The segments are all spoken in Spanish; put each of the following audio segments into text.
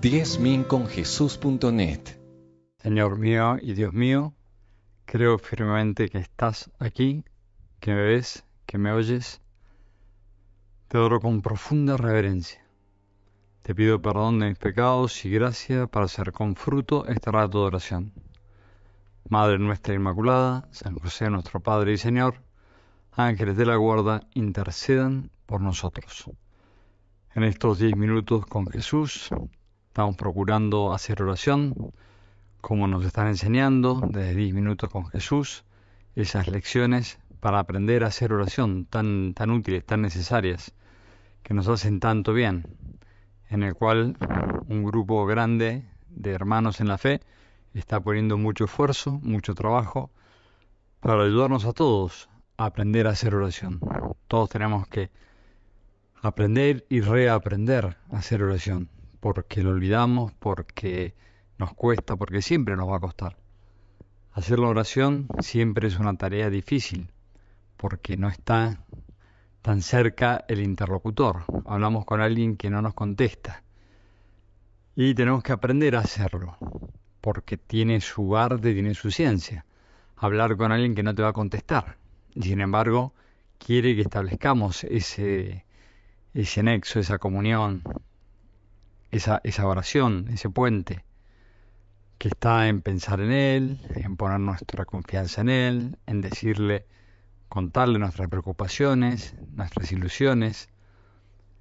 10minconjesus.net Señor mío y Dios mío, creo firmemente que estás aquí, que me ves, que me oyes. Te adoro con profunda reverencia. Te pido perdón de mis pecados y gracia para hacer con fruto este rato de oración. Madre nuestra Inmaculada, San José nuestro Padre y Señor, ángeles de la guarda, intercedan por nosotros. En estos diez minutos con Jesús, Estamos procurando hacer oración, como nos están enseñando desde 10 minutos con Jesús, esas lecciones para aprender a hacer oración tan, tan útiles, tan necesarias, que nos hacen tanto bien, en el cual un grupo grande de hermanos en la fe está poniendo mucho esfuerzo, mucho trabajo, para ayudarnos a todos a aprender a hacer oración. Todos tenemos que aprender y reaprender a hacer oración porque lo olvidamos, porque nos cuesta, porque siempre nos va a costar. Hacer la oración siempre es una tarea difícil, porque no está tan cerca el interlocutor. Hablamos con alguien que no nos contesta. Y tenemos que aprender a hacerlo, porque tiene su arte, tiene su ciencia. Hablar con alguien que no te va a contestar. Sin embargo, quiere que establezcamos ese, ese nexo, esa comunión, esa, esa oración, ese puente, que está en pensar en Él, en poner nuestra confianza en Él, en decirle, contarle nuestras preocupaciones, nuestras ilusiones,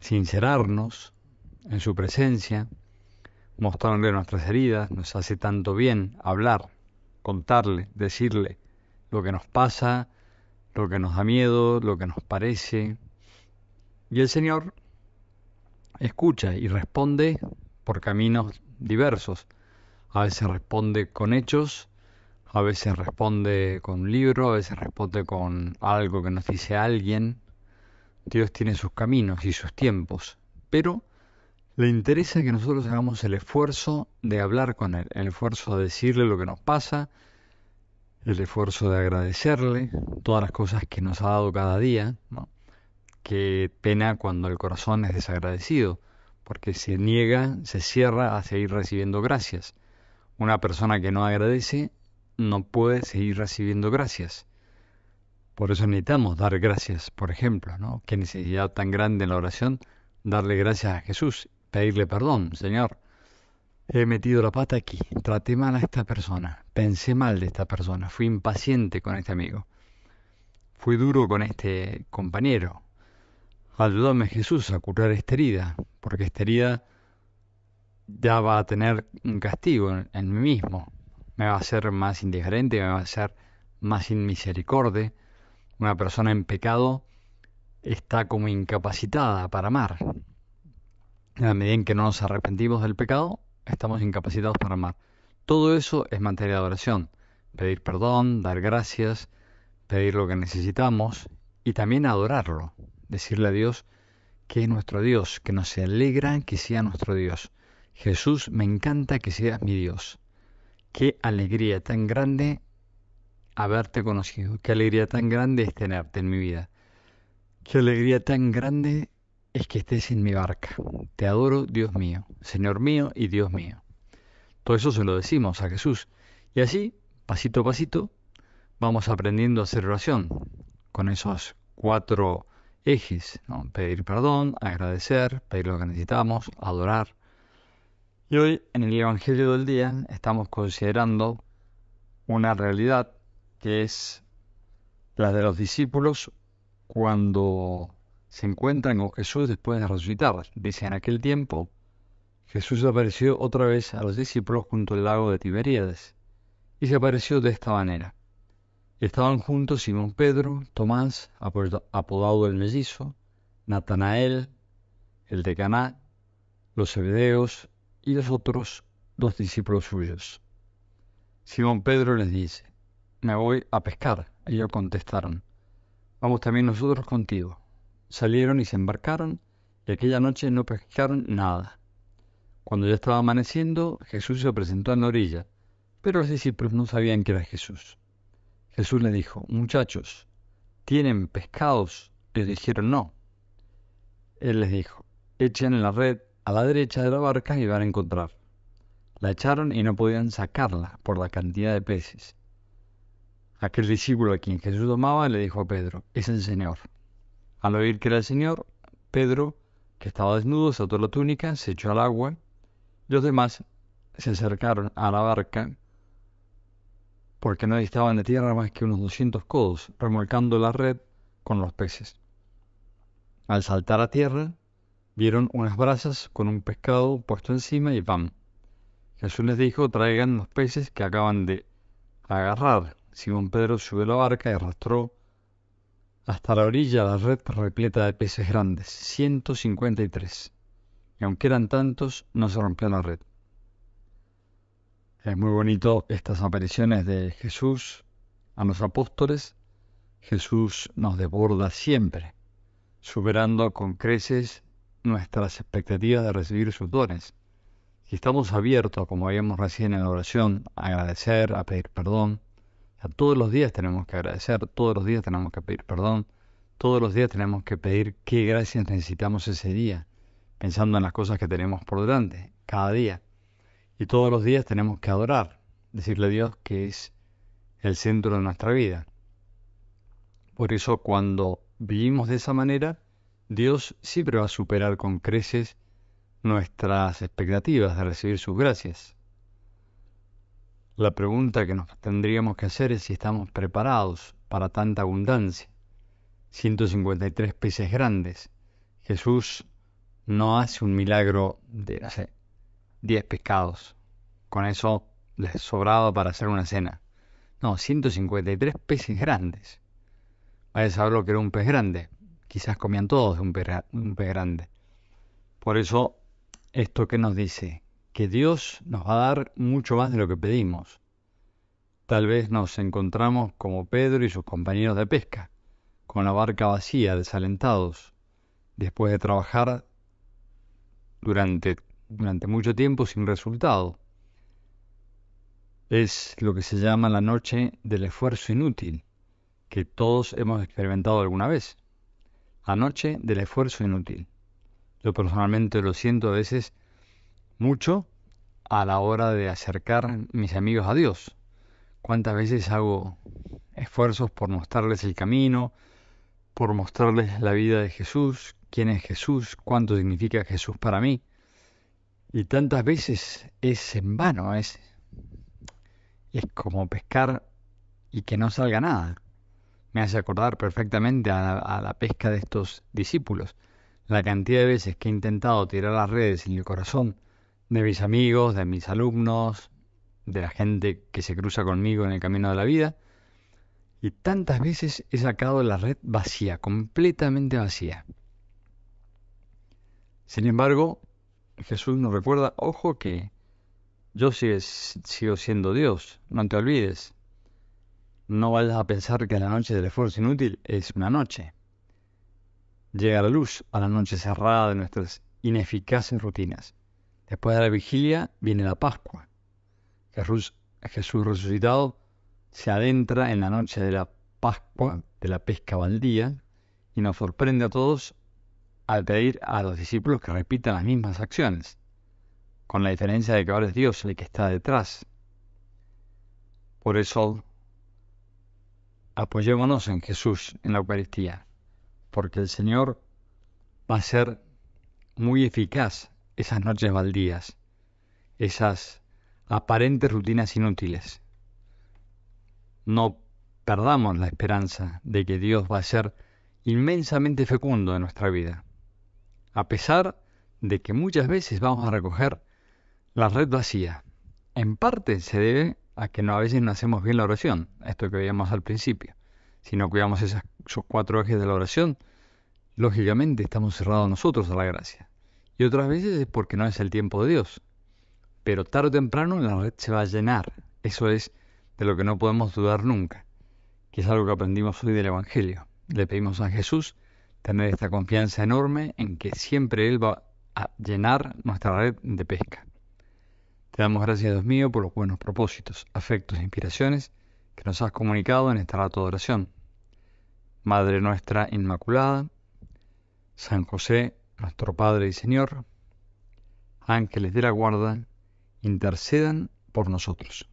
sincerarnos en su presencia, mostrarle nuestras heridas, nos hace tanto bien hablar, contarle, decirle lo que nos pasa, lo que nos da miedo, lo que nos parece. Y el Señor escucha y responde por caminos diversos. A veces responde con hechos, a veces responde con un libro, a veces responde con algo que nos dice alguien. Dios tiene sus caminos y sus tiempos, pero le interesa que nosotros hagamos el esfuerzo de hablar con Él, el esfuerzo de decirle lo que nos pasa, el esfuerzo de agradecerle todas las cosas que nos ha dado cada día. Qué pena cuando el corazón es desagradecido, porque se niega, se cierra a seguir recibiendo gracias. Una persona que no agradece no puede seguir recibiendo gracias. Por eso necesitamos dar gracias, por ejemplo, Qué necesidad tan grande en la oración, darle gracias a Jesús, pedirle perdón, Señor. He metido la pata aquí, traté mal a esta persona, pensé mal de esta persona, fui impaciente con este amigo, fui duro con este compañero, ayúdame Jesús a curar esta herida, porque esta herida ya va a tener un castigo en, mí mismo, me va a hacer más indiferente, me va a hacer más inmisericorde. Una persona en pecado está como incapacitada para amar. En la medida en que no nos arrepentimos del pecado, estamos incapacitados para amar. Todo eso es materia de oración. Pedir perdón, dar gracias, pedir lo que necesitamos y también adorarlo decirle a Dios que es nuestro Dios, que nos alegra que sea nuestro Dios. Jesús, me encanta que seas mi Dios. Qué alegría tan grande haberte conocido, qué alegría tan grande es tenerte en mi vida. Qué alegría tan grande es que estés en mi barca. Te adoro, Dios mío, Señor mío y Dios mío. Todo eso se lo decimos a Jesús. Y así, pasito a pasito, vamos aprendiendo a hacer oración con esos cuatro ejes, pedir perdón, agradecer, pedir lo que necesitamos, adorar. Y hoy en el Evangelio del Día estamos considerando una realidad que es la de los discípulos cuando se encuentran con Jesús después de resucitar. Dice, en aquel tiempo Jesús apareció otra vez a los discípulos junto al lago de Tiberíades y se apareció de esta manera. Estaban juntos Simón Pedro, Tomás, apodado el mellizo, Natanael, el de Caná, los Zebedeos y los otros dos discípulos suyos. Simón Pedro les dice, me voy a pescar. Ellos contestaron, vamos también nosotros contigo. Salieron y se embarcaron, y aquella noche no pescaron nada. Cuando ya estaba amaneciendo, Jesús se presentó en la orilla, pero los discípulos no sabían que era Jesús. Jesús le dijo, muchachos, ¿tienen pescados? Les dijeron no. Él les dijo, echen la red a la derecha de la barca y van a encontrar. La echaron y no podían sacarla por la cantidad de peces. Aquel discípulo a quien Jesús tomaba le dijo a Pedro, es el Señor. Al oír que era el Señor, Pedro, que estaba desnudo, se la túnica, se echó al agua. Los demás se acercaron a la barca porque no distaban de tierra más que unos 200 codos, remolcando la red con los peces. Al saltar a tierra, vieron unas brasas con un pescado puesto encima y ¡pam! Jesús les dijo, traigan los peces que acaban de agarrar. Simón Pedro subió la barca y arrastró hasta la orilla la red repleta de peces grandes, 153. Y aunque eran tantos, no se rompió la red. Es muy bonito estas apariciones de Jesús a los apóstoles. Jesús nos desborda siempre, superando con creces nuestras expectativas de recibir sus dones. Si estamos abiertos, como habíamos recién en la oración, a agradecer, a pedir perdón, a todos los días tenemos que agradecer, todos los días tenemos que pedir perdón, todos los días tenemos que pedir qué gracias necesitamos ese día, pensando en las cosas que tenemos por delante, cada día. Y todos los días tenemos que adorar, decirle a Dios que es el centro de nuestra vida. Por eso cuando vivimos de esa manera, Dios siempre va a superar con creces nuestras expectativas de recibir sus gracias. La pregunta que nos tendríamos que hacer es si estamos preparados para tanta abundancia. 153 peces grandes. Jesús no hace un milagro de, Diez pescados. Con eso les sobraba para hacer una cena. No, 153 peces grandes. Vaya a saber lo que era un pez grande. Quizás comían todos un un pez grande. Por eso, esto que nos dice, que Dios nos va a dar mucho más de lo que pedimos. Tal vez nos encontramos como Pedro y sus compañeros de pesca, con la barca vacía, desalentados, después de trabajar durante durante mucho tiempo sin resultado. Es lo que se llama la noche del esfuerzo inútil, que todos hemos experimentado alguna vez. La noche del esfuerzo inútil. Yo personalmente lo siento a veces mucho a la hora de acercar mis amigos a Dios. ¿Cuántas veces hago esfuerzos por mostrarles el camino, por mostrarles la vida de Jesús, quién es Jesús, cuánto significa Jesús para mí? Y tantas veces es en vano, es, es como pescar y que no salga nada. Me hace acordar perfectamente a, a la pesca de estos discípulos. La cantidad de veces que he intentado tirar las redes en el corazón de mis amigos, de mis alumnos, de la gente que se cruza conmigo en el camino de la vida. Y tantas veces he sacado la red vacía, completamente vacía. Sin embargo, Jesús nos recuerda, ojo que yo sigo siendo Dios, no te olvides. No vayas a pensar que la noche del esfuerzo inútil es una noche. Llega la luz a la noche cerrada de nuestras ineficaces rutinas. Después de la vigilia viene la Pascua. Jesús, Jesús resucitado se adentra en la noche de la Pascua, de la pesca baldía, y nos sorprende a todos al pedir a los discípulos que repitan las mismas acciones, con la diferencia de que ahora es Dios el que está detrás. Por eso, apoyémonos en Jesús, en la Eucaristía, porque el Señor va a ser muy eficaz esas noches baldías, esas aparentes rutinas inútiles. No perdamos la esperanza de que Dios va a ser inmensamente fecundo en nuestra vida a pesar de que muchas veces vamos a recoger la red vacía. En parte se debe a que no, a veces no hacemos bien la oración, esto que veíamos al principio. Si no cuidamos esos cuatro ejes de la oración, lógicamente estamos cerrados nosotros a la gracia. Y otras veces es porque no es el tiempo de Dios. Pero tarde o temprano la red se va a llenar. Eso es de lo que no podemos dudar nunca, que es algo que aprendimos hoy del Evangelio. Le pedimos a Jesús tener esta confianza enorme en que siempre Él va a llenar nuestra red de pesca. Te damos gracias, Dios mío, por los buenos propósitos, afectos e inspiraciones que nos has comunicado en esta rato de oración. Madre nuestra Inmaculada, San José, nuestro Padre y Señor, ángeles de la guarda, intercedan por nosotros.